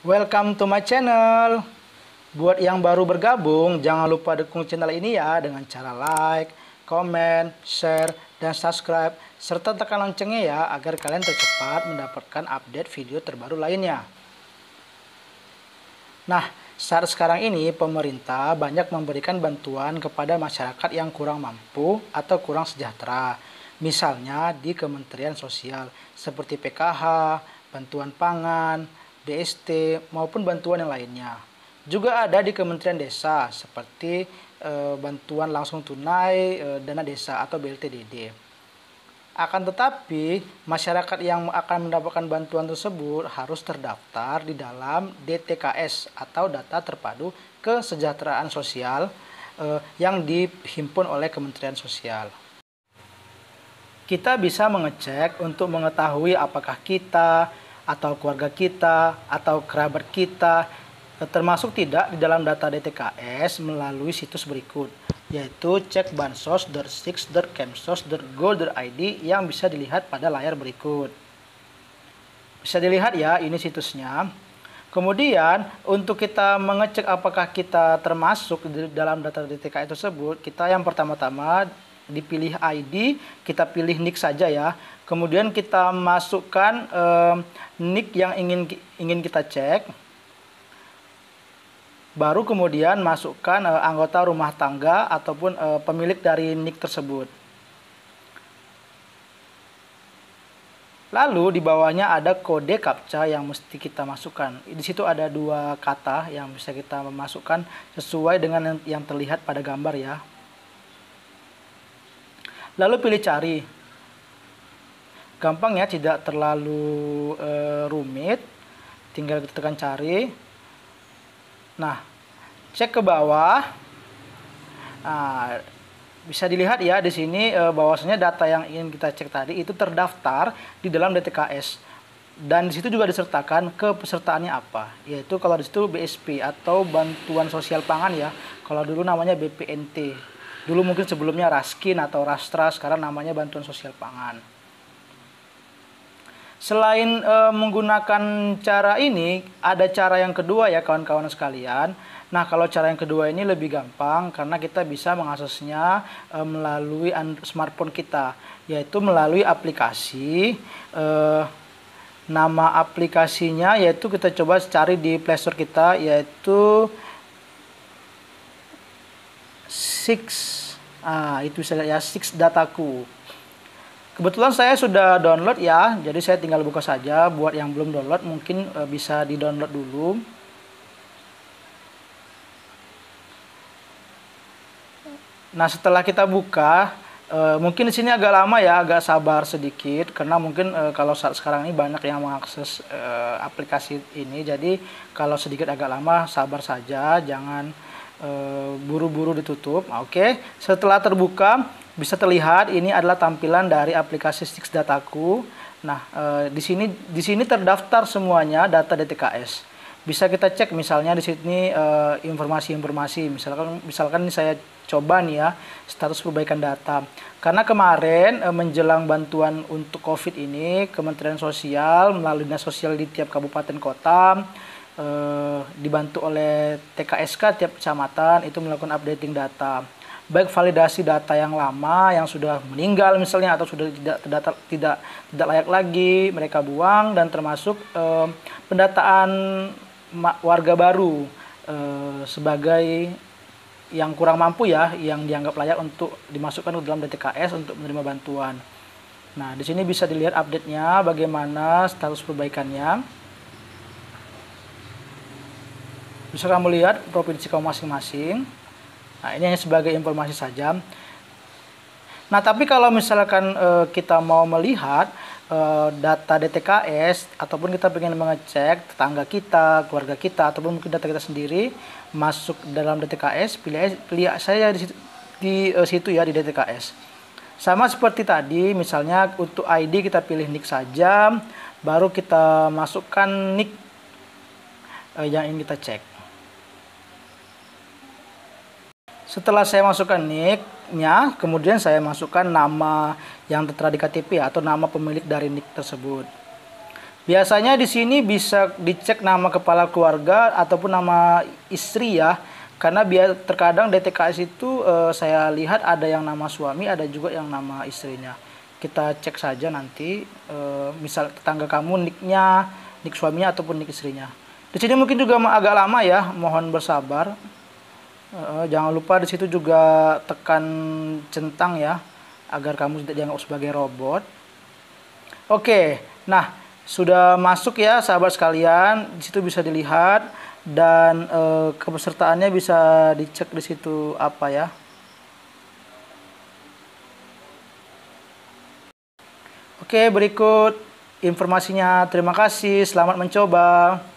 Welcome to my channel. Buat yang baru bergabung, jangan lupa dukung channel ini ya dengan cara like, komen, share, dan subscribe serta tekan loncengnya ya agar kalian tercepat mendapatkan update video terbaru lainnya. Nah, saat sekarang ini pemerintah banyak memberikan bantuan kepada masyarakat yang kurang mampu atau kurang sejahtera. Misalnya di Kementerian Sosial seperti PKH, bantuan pangan, DST, maupun bantuan yang lainnya. Juga ada di Kementerian Desa, seperti e, bantuan langsung tunai e, dana desa atau BLTDD. Akan tetapi, masyarakat yang akan mendapatkan bantuan tersebut harus terdaftar di dalam DTKS atau Data Terpadu Kesejahteraan Sosial e, yang dihimpun oleh Kementerian Sosial. Kita bisa mengecek untuk mengetahui apakah kita atau keluarga kita atau kerabat kita eh, termasuk tidak di dalam data DTKS melalui situs berikut yaitu cek bansos.six.kemsos.go.id yang bisa dilihat pada layar berikut. Bisa dilihat ya ini situsnya. Kemudian untuk kita mengecek apakah kita termasuk di dalam data DTKS tersebut, kita yang pertama-tama dipilih ID, kita pilih nick saja ya. Kemudian kita masukkan eh, nick yang ingin ingin kita cek. Baru kemudian masukkan eh, anggota rumah tangga ataupun eh, pemilik dari nick tersebut. Lalu di bawahnya ada kode CAPTCHA yang mesti kita masukkan. Di situ ada dua kata yang bisa kita masukkan sesuai dengan yang terlihat pada gambar ya lalu pilih cari gampang ya tidak terlalu e, rumit tinggal kita tekan cari nah cek ke bawah nah, bisa dilihat ya di sini e, bahwasanya data yang ingin kita cek tadi itu terdaftar di dalam DTKS dan di situ juga disertakan kepesertaannya apa yaitu kalau di situ BSP atau bantuan sosial pangan ya kalau dulu namanya BPNT Dulu mungkin sebelumnya Raskin atau Rastra, sekarang namanya Bantuan Sosial Pangan. Selain e, menggunakan cara ini, ada cara yang kedua ya kawan-kawan sekalian. Nah, kalau cara yang kedua ini lebih gampang karena kita bisa mengaksesnya e, melalui smartphone kita, yaitu melalui aplikasi e, nama aplikasinya yaitu kita coba cari di playstore kita yaitu six ah itu saya ya six dataku kebetulan saya sudah download ya jadi saya tinggal buka saja buat yang belum download mungkin uh, bisa di download dulu nah setelah kita buka uh, mungkin di sini agak lama ya agak sabar sedikit karena mungkin uh, kalau saat sekarang ini banyak yang mengakses uh, aplikasi ini jadi kalau sedikit agak lama sabar saja jangan Eh, buru-buru ditutup. Nah, oke, okay. setelah terbuka bisa terlihat ini adalah tampilan dari aplikasi Six Dataku. Nah, e, di sini di sini terdaftar semuanya data DTKS. Bisa kita cek misalnya di sini eh, informasi-informasi. E, misalkan misalkan ini saya coba nih ya status perbaikan data. Karena kemarin e, menjelang bantuan untuk Covid ini Kementerian Sosial melalui Dinas Sosial di tiap kabupaten kota eh, dibantu oleh TKSK tiap kecamatan itu melakukan updating data baik validasi data yang lama yang sudah meninggal misalnya atau sudah tidak terdata, tidak tidak layak lagi mereka buang dan termasuk eh, pendataan warga baru eh, sebagai yang kurang mampu ya yang dianggap layak untuk dimasukkan ke dalam DTKS untuk menerima bantuan. Nah, di sini bisa dilihat update-nya bagaimana status perbaikannya. bisa kamu lihat provinsi kamu masing-masing nah ini hanya sebagai informasi saja nah tapi kalau misalkan e, kita mau melihat e, data DTKS ataupun kita ingin mengecek tetangga kita keluarga kita ataupun mungkin data kita sendiri masuk dalam DTKS pilih pilih saya di situ, di e, situ ya di DTKS sama seperti tadi misalnya untuk ID kita pilih nick saja baru kita masukkan nick yang ingin kita cek Setelah saya masukkan nicknya kemudian saya masukkan nama yang tertera di KTP atau nama pemilik dari nick tersebut. Biasanya di sini bisa dicek nama kepala keluarga ataupun nama istri ya. Karena biar terkadang DTKS itu eh, saya lihat ada yang nama suami, ada juga yang nama istrinya. Kita cek saja nanti eh, misal tetangga kamu nicknya, nick suaminya ataupun nick istrinya. Di sini mungkin juga agak lama ya, mohon bersabar jangan lupa di situ juga tekan centang ya agar kamu tidak dianggap sebagai robot. Oke, nah sudah masuk ya sahabat sekalian. Di situ bisa dilihat dan e, kepesertaannya bisa dicek di situ apa ya. Oke, berikut informasinya. Terima kasih, selamat mencoba.